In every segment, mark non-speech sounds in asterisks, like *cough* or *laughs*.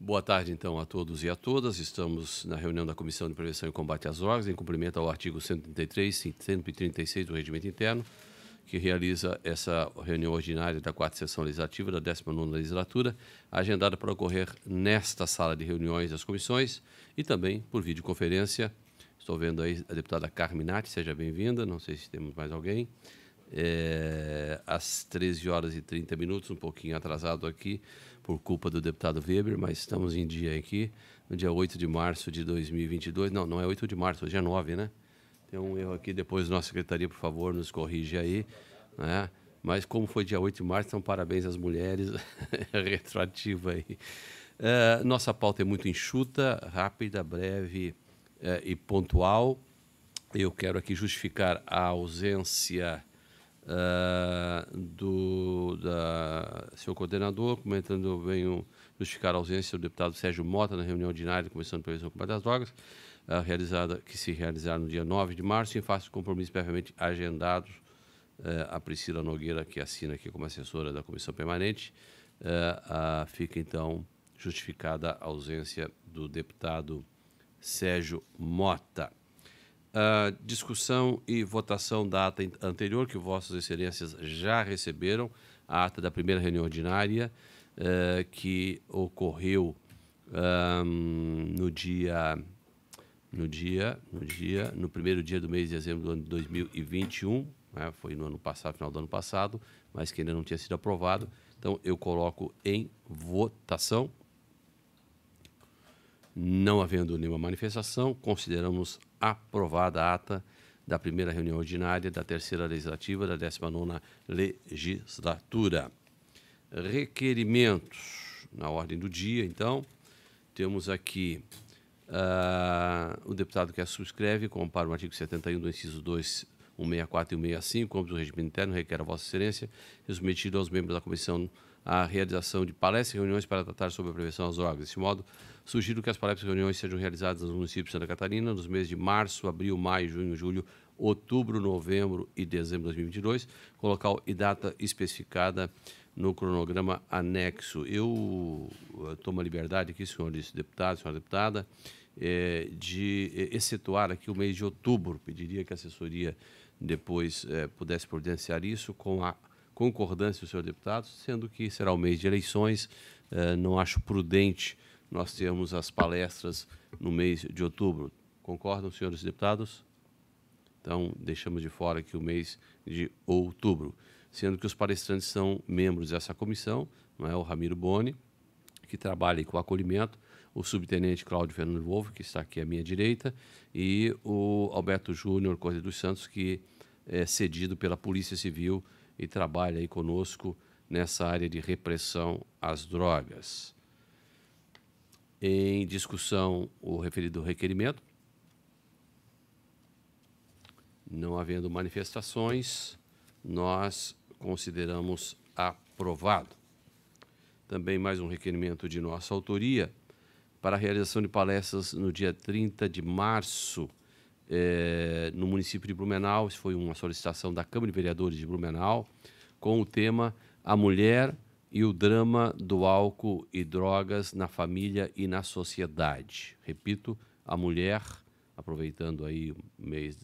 Boa tarde, então, a todos e a todas. Estamos na reunião da Comissão de Prevenção e Combate às Drogas, em cumprimento ao artigo 133 e 136 do Regimento Interno, que realiza essa reunião ordinária da quarta sessão legislativa da 19 legislatura, agendada para ocorrer nesta sala de reuniões das comissões e também por videoconferência. Estou vendo aí a deputada Carminati, seja bem-vinda. Não sei se temos mais alguém é, às 13 horas e 30 minutos, um pouquinho atrasado aqui, por culpa do deputado Weber, mas estamos em dia aqui, no dia 8 de março de 2022. Não, não é 8 de março, hoje é 9, né? Tem um erro aqui, depois nossa secretaria, por favor, nos corrige aí, né? Mas como foi dia 8 de março, então parabéns às mulheres, *laughs* retroativa aí. É, nossa pauta é muito enxuta, rápida, breve é, e pontual. Eu quero aqui justificar a ausência uh, do da, seu coordenador, comentando venho justificar a ausência do deputado Sérgio Mota na reunião ordinária da Comissão de Prevenção Combate às Drogas, uh, realizada, que se realizará no dia 9 de março, em face de compromissos previamente agendados. Uh, a Priscila Nogueira, que assina aqui como assessora da Comissão Permanente, fica então justificada a ausência do deputado Sérgio Mota. Uh, discussão e votação da ata anterior, que Vossas Excelências já receberam, a ata da primeira reunião ordinária, uh, que ocorreu um, no dia. No dia, no dia, no primeiro dia do mês de dezembro do ano de 2021, né, foi no ano passado, final do ano passado, mas que ainda não tinha sido aprovado. Então eu coloco em votação. Não havendo nenhuma manifestação, consideramos aprovada a ata da primeira reunião ordinária da terceira legislativa da 19 legislatura. Requerimentos na ordem do dia, então, temos aqui uh, o deputado que a subscreve, compara o artigo 71 do inciso 2, 164 e 165, como do regimento interno, requer a vossa excelência, submetido aos membros da comissão a realização de palestras e reuniões para tratar sobre a prevenção às drogas. Desse modo, sugiro que as palestras e reuniões sejam realizadas nos municípios de Santa Catarina nos meses de março, abril, maio, junho, julho, outubro, novembro e dezembro de 2022, com local e data especificada no cronograma anexo. Eu, eu eh, tomo a liberdade aqui, senhores deputados, senhora deputada, é, de excetuar aqui o mês de outubro. Pediria que a assessoria depois é, pudesse providenciar isso com a concordância do senhor deputado, sendo que será o mês de eleições, é, não acho prudente nós termos as palestras no mês de outubro. Concordam, senhores deputados? Então, deixamos de fora aqui o mês de outubro, sendo que os palestrantes são membros dessa comissão, não é? o Ramiro Boni, que trabalha com acolhimento, o subtenente Cláudio Fernando Wolff, que está aqui à minha direita, e o Alberto Júnior Cordeiro dos Santos, que é cedido pela Polícia Civil e trabalha aí conosco nessa área de repressão às drogas. Em discussão, o referido requerimento. Não havendo manifestações, nós consideramos aprovado. Também mais um requerimento de nossa autoria para a realização de palestras no dia 30 de março é, no município de Blumenau. Isso foi uma solicitação da Câmara de Vereadores de Blumenau, com o tema A Mulher e o Drama do Álcool e Drogas na Família e na Sociedade. Repito, a mulher, aproveitando aí o mês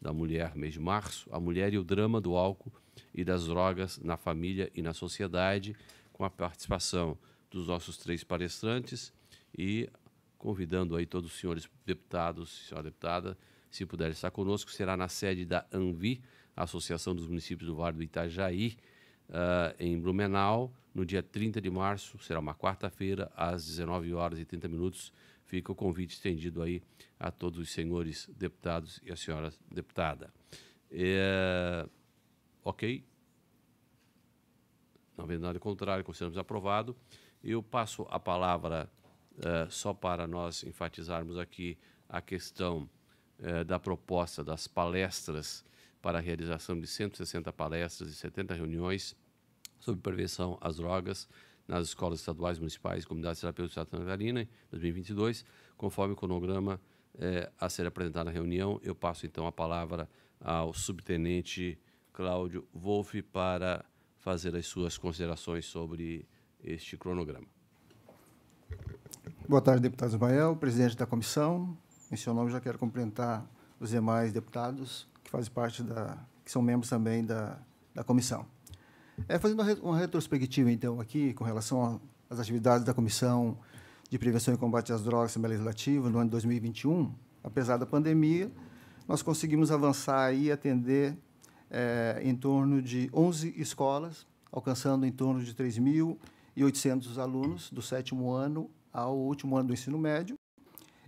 da mulher, mês de março, a mulher e o drama do álcool e das drogas na família e na sociedade, com a participação dos nossos três palestrantes e convidando aí todos os senhores deputados, senhora deputada, se puder estar conosco, será na sede da ANVI, Associação dos Municípios do Vale do Itajaí, uh, em Blumenau, no dia 30 de março, será uma quarta-feira, às 19 horas e 30 minutos. Fica o convite estendido aí a todos os senhores deputados e a senhora deputada. É... Ok? Não havendo nada contrário, consideramos aprovado. Eu passo a palavra uh, só para nós enfatizarmos aqui a questão eh, da proposta das palestras para a realização de 160 palestras e 70 reuniões sobre prevenção às drogas nas escolas estaduais, municipais e comunidades terapêuticas de Santa Catarina, em 2022, conforme o cronograma eh, a ser apresentado na reunião. Eu passo então a palavra ao subtenente Cláudio Wolff para fazer as suas considerações sobre este cronograma. Boa tarde, deputado Ismael, presidente da comissão, em seu nome, já quero cumprimentar os demais deputados que fazem parte da, que são membros também da, da comissão. É, fazendo uma retrospectiva, então, aqui, com relação às atividades da Comissão de Prevenção e Combate às Drogas na Legislativa no ano de 2021, apesar da pandemia, nós conseguimos avançar e atender é, em torno de 11 escolas, alcançando em torno de 3.800 alunos do sétimo ano ao último ano do ensino médio,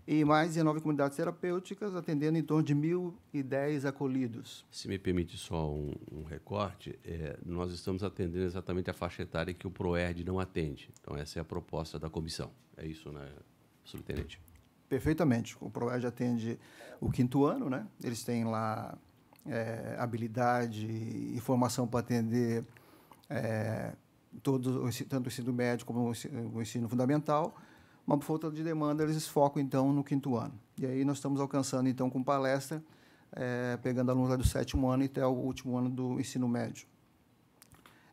e mais 19 comunidades terapêuticas, atendendo em torno de 1.010 acolhidos. Se me permite só um, um recorte, é, nós estamos atendendo exatamente a faixa etária que o PROERD não atende. Então, essa é a proposta da comissão. É isso, né, subtenente? Perfeitamente. O PROERD atende o quinto ano, né? eles têm lá é, habilidade e formação para atender é, tanto o ensino médio como o ensino fundamental uma falta de demanda eles focam então no quinto ano. E aí nós estamos alcançando então com palestra, é, pegando alunos lá do sétimo ano até o último ano do ensino médio.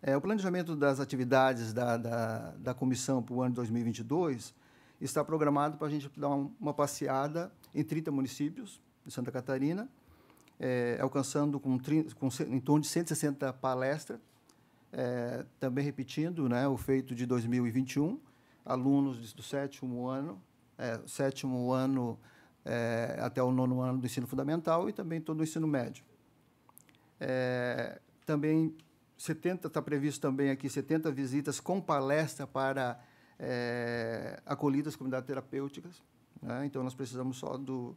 É, o planejamento das atividades da, da, da comissão para o ano de 2022 está programado para a gente dar uma passeada em 30 municípios de Santa Catarina, é, alcançando com, com, em torno de 160 palestras, é, também repetindo né, o feito de 2021, alunos do sétimo ano, é, sétimo ano é, até o nono ano do ensino fundamental e também todo o ensino médio. É, também 70 está previsto também aqui 70 visitas com palestra para é, acolhidas comunidades terapêuticas. Né? Então nós precisamos só do,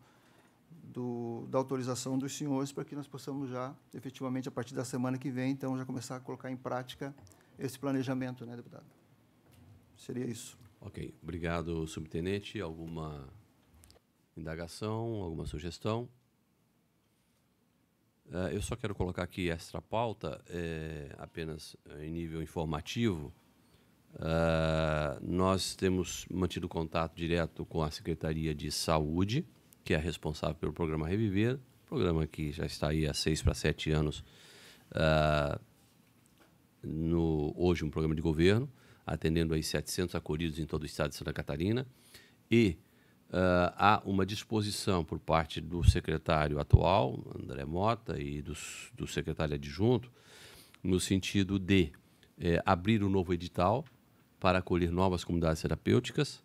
do, da autorização dos senhores para que nós possamos já, efetivamente, a partir da semana que vem, então, já começar a colocar em prática esse planejamento, né, deputado? Seria isso. Ok, obrigado, subtenente. Alguma indagação, alguma sugestão? Eh, eu só quero colocar aqui extra pauta, é, apenas eh, em nível informativo. nós temos mantido contato direto com a Secretaria de Saúde, que é responsável pelo programa Reviver, programa que já está aí há seis para sete anos, no, hoje um programa de governo atendendo aí 700 acolhidos em todo o estado de Santa Catarina. E uh, há uma disposição por parte do secretário atual, André Mota, e do, do secretário adjunto, no sentido de eh, abrir um novo edital para acolher novas comunidades terapêuticas,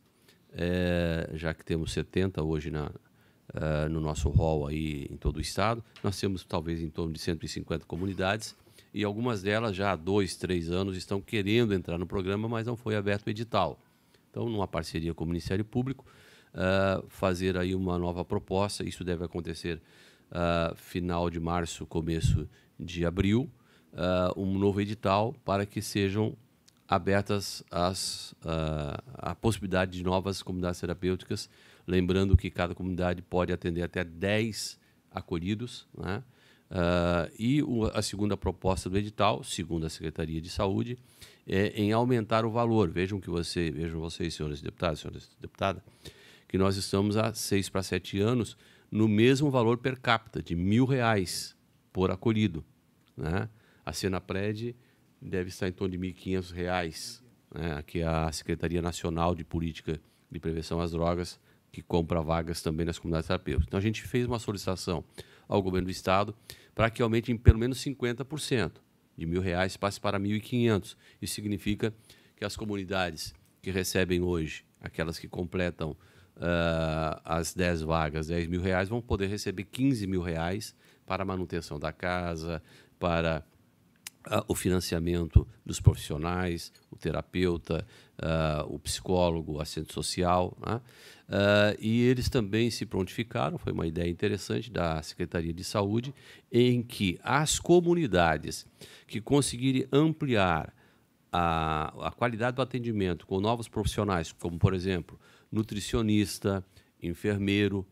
eh, já que temos 70 hoje na, ah, no nosso rol aí em todo o estado. Nós temos talvez em torno de 150 comunidades e algumas delas já há dois, três anos estão querendo entrar no programa, mas não foi aberto o edital. Então, numa parceria com o Ministério Público, uh, fazer aí uma nova proposta. Isso deve acontecer uh, final de março, começo de abril, uh, um novo edital para que sejam abertas as, a possibilidade de novas comunidades terapêuticas. Lembrando que cada comunidade pode atender até 10 acolhidos, né? Uh, e o, a segunda proposta do edital, segundo a Secretaria de Saúde, é em aumentar o valor. Vejam que você, vejam vocês, senhores deputados, senhoras deputadas, que nós estamos há seis para sete anos no mesmo valor per capita, de mil reais por acolhido. Né? A Senapred deve estar em torno de R$ 1.500,00, né? aqui é a Secretaria Nacional de Política de Prevenção às Drogas, que compra vagas também nas comunidades terapêuticas. Então, a gente fez uma solicitação ao governo do Estado para que aumente em pelo menos 50%. De mil reais passe para 1.500. Isso significa que as comunidades que recebem hoje, aquelas que completam uh, as 10 vagas, R$ mil reais, vão poder receber R$ mil reais para manutenção da casa, para ah, o financiamento dos profissionais, o terapeuta, uh, o psicólogo, o assistente social. Né? Uh, e eles também se prontificaram, foi uma ideia interessante da Secretaria de Saúde, em que as comunidades que conseguirem ampliar a, a qualidade do atendimento com novos profissionais, como, por exemplo, nutricionista, enfermeiro,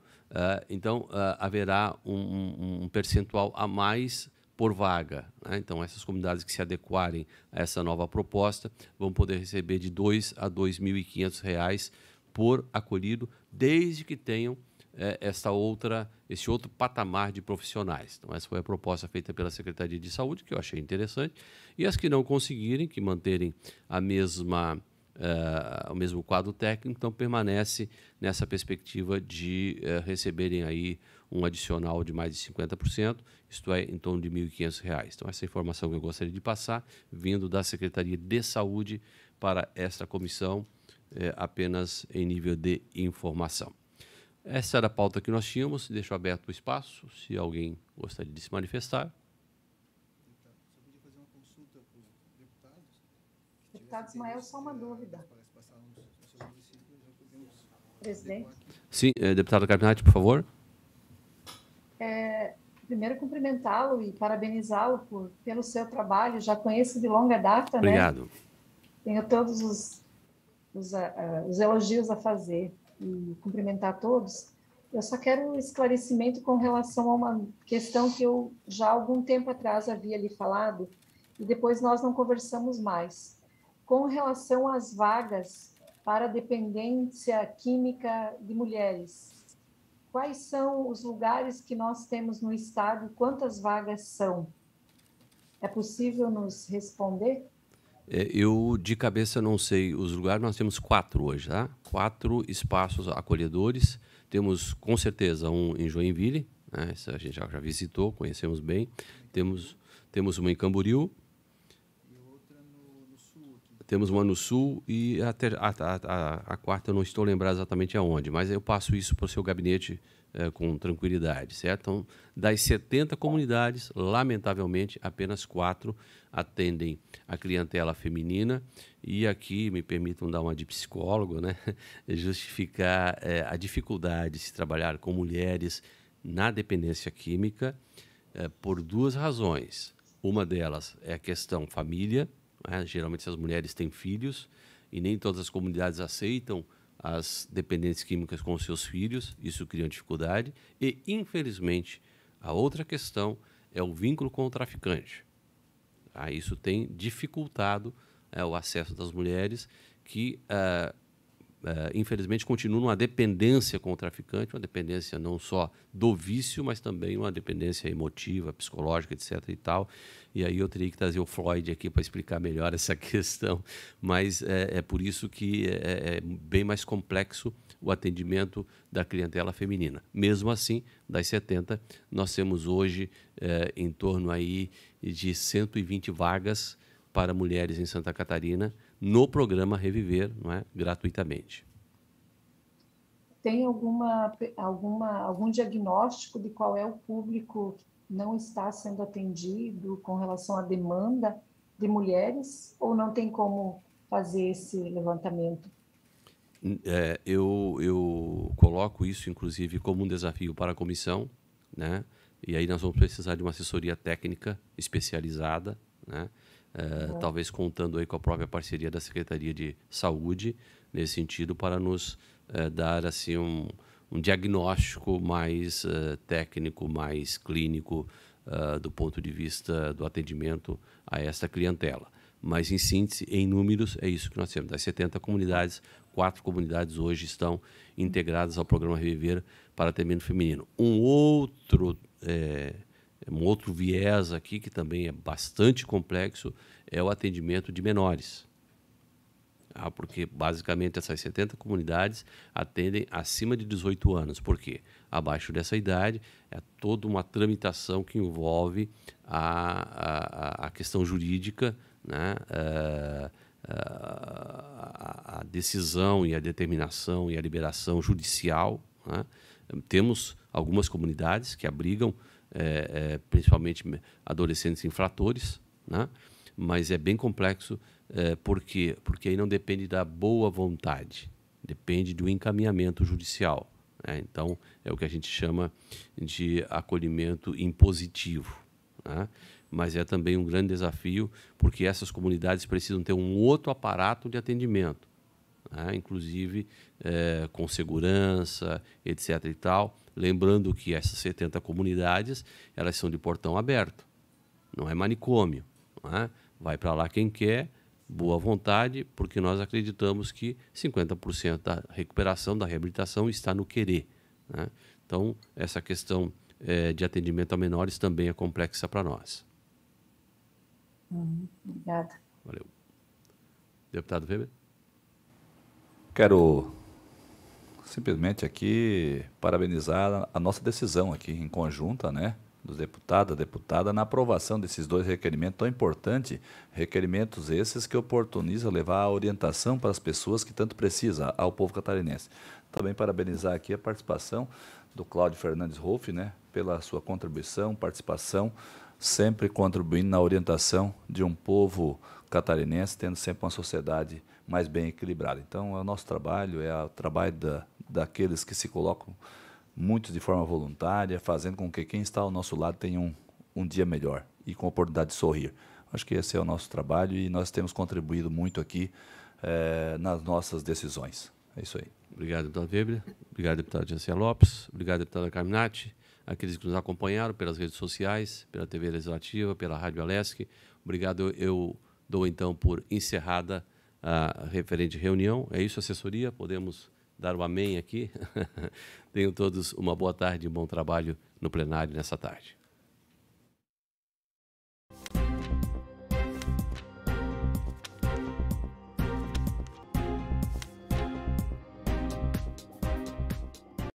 então haverá um, um percentual a mais por vaga. Né? Então, essas comunidades que se adequarem a essa nova proposta vão poder receber de R$ mil a R$ 2.500 por acolhido, desde que tenham é, essa outra, esse outro patamar de profissionais. Então, essa foi a proposta feita pela Secretaria de Saúde, que eu achei interessante. E as que não conseguirem, que manterem a mesma uh, o mesmo quadro técnico, então permanece nessa perspectiva de uh, receberem aí um adicional de mais de 50%, isto é, em torno de R$ 1.500. Então, essa informação que eu gostaria de passar, vindo da Secretaria de Saúde para esta comissão, eh, apenas em nível de informação. Essa era a pauta que nós tínhamos, deixo aberto o espaço, se alguém gostaria de se manifestar. deputado Ismael, é só uma dúvida. Presidente? Sim, eh, deputado Carminati, por favor. É, primeiro, cumprimentá-lo e parabenizá-lo pelo seu trabalho. Já conheço de longa data, né? Obrigado. né? Tenho todos os, os, uh, os elogios a fazer e cumprimentar todos. Eu só quero um esclarecimento com relação a uma questão que eu já algum tempo atrás havia lhe falado e depois nós não conversamos mais com relação às vagas para dependência química de mulheres. Quais são os lugares que nós temos no estado e quantas vagas são? É possível nos responder? É, eu de cabeça não sei os lugares, nós temos quatro hoje, tá? Quatro espaços acolhedores. Temos com certeza um em Joinville, né? a gente já, já visitou, conhecemos bem. Temos, temos uma em Camboriú, temos uma no sul e a, a, a, quarta eu não estou lembrado exatamente aonde, mas eu passo isso para o seu gabinete é, com tranquilidade, certo? Então, das 70 comunidades, lamentavelmente, apenas quatro atendem a clientela feminina e aqui me permitam dar uma de psicólogo, né? *laughs* Justificar é, a dificuldade de se trabalhar com mulheres na dependência química é, por duas razões. Uma delas é a questão família, né? Geralmente essas mulheres têm filhos e nem todas as comunidades aceitam as dependentes químicas com seus filhos, isso cria dificuldade. E, infelizmente, a outra questão é o vínculo com o traficante. Ah, isso tem dificultado é, o acesso das mulheres que eh, eh, infelizmente, continuam numa dependência com o traficante, uma dependência não só do vício, mas também uma dependência emotiva, psicológica, etc. e tal. E aí eu teria que trazer o Freud aqui para explicar melhor essa *laughs* questão, mas é, é por isso que é, é, é bem mais complexo o atendimento da clientela feminina. Mesmo assim, das 70, nós temos hoje eh, em torno aí de 120 vagas para mulheres em Santa Catarina no programa Reviver, não é? gratuitamente. Tem alguma, alguma, algum diagnóstico de qual é o público que não está sendo atendido com relação à demanda de mulheres ou não tem como fazer esse levantamento? É, eu, eu coloco isso, inclusive, como um desafio para a comissão, né? e aí nós vamos precisar de uma assessoria técnica especializada, né? é, talvez contando aí com a própria parceria da Secretaria de Saúde nesse sentido para nos é, dar assim um, um diagnóstico mais é, técnico, mais clínico é, do ponto de vista do atendimento a esta clientela. Mas em síntese, em números, é isso que nós temos. Das 70 comunidades, quatro comunidades hoje estão integradas ao programa Reviver para atendimento feminino. Um outro é, é um outro viés aqui, que também é bastante complexo, é o atendimento de menores. Ah, porque basicamente essas 70 comunidades atendem acima de 18 anos. Por quê? Abaixo dessa idade é toda uma tramitação que envolve a, a, a questão jurídica, né? Uh, a, a decisão e a determinação e a liberação judicial. Né? Temos algumas comunidades que abrigam é, é, principalmente adolescentes infratores, né? mas é bem complexo é, porque porque aí não depende da boa vontade, depende do encaminhamento judicial. Né? Então é o que a gente chama de acolhimento impositivo, né? mas é também um grande desafio porque essas comunidades precisam ter um outro aparato de atendimento né? inclusive é, com segurança, etc. e tal. Lembrando que essas 70 comunidades elas são de portão aberto, não é manicômio. Né? Vai para lá quem quer, boa vontade, porque nós acreditamos que 50% da recuperação, da reabilitação está no querer. Né? Então, essa questão é, de atendimento a menores também é complexa para nós. Obrigado. Hum, obrigada. Valeu. Deputado Weber? Quero simplesmente aqui parabenizar a nossa decisão aqui em conjunta, né? Dos deputados, deputada, na aprovação desses dois requerimentos tão importantes, requerimentos esses que oportunizam levar a orientação para as pessoas que tanto precisa, ao povo catarinense. Também parabenizar aqui a participação do Cláudio Fernandes Rolf, né? Pela sua contribuição, participação, sempre contribuindo na orientação de um povo catarinense, tendo sempre uma sociedade mais bem equilibrada. Então, é o nosso trabalho, é o trabalho da, daqueles que se colocam, muitos de forma voluntária, fazendo com que quem está ao nosso lado tenha um, um dia melhor e com a oportunidade de sorrir. Acho que esse é o nosso trabalho e nós temos contribuído muito aqui é, nas nossas decisões. É isso aí. Obrigado, deputado Weber. Obrigado, deputado Jancia Lopes. Obrigado, deputado Carminati. Aqueles que nos acompanharam pelas redes sociais, pela TV Legislativa, pela Rádio Alesc. Obrigado. Eu dou então por encerrada a referente reunião. É isso, assessoria. Podemos dar o amém aqui. *laughs* Tenham todos uma boa tarde e um bom trabalho no plenário nessa tarde.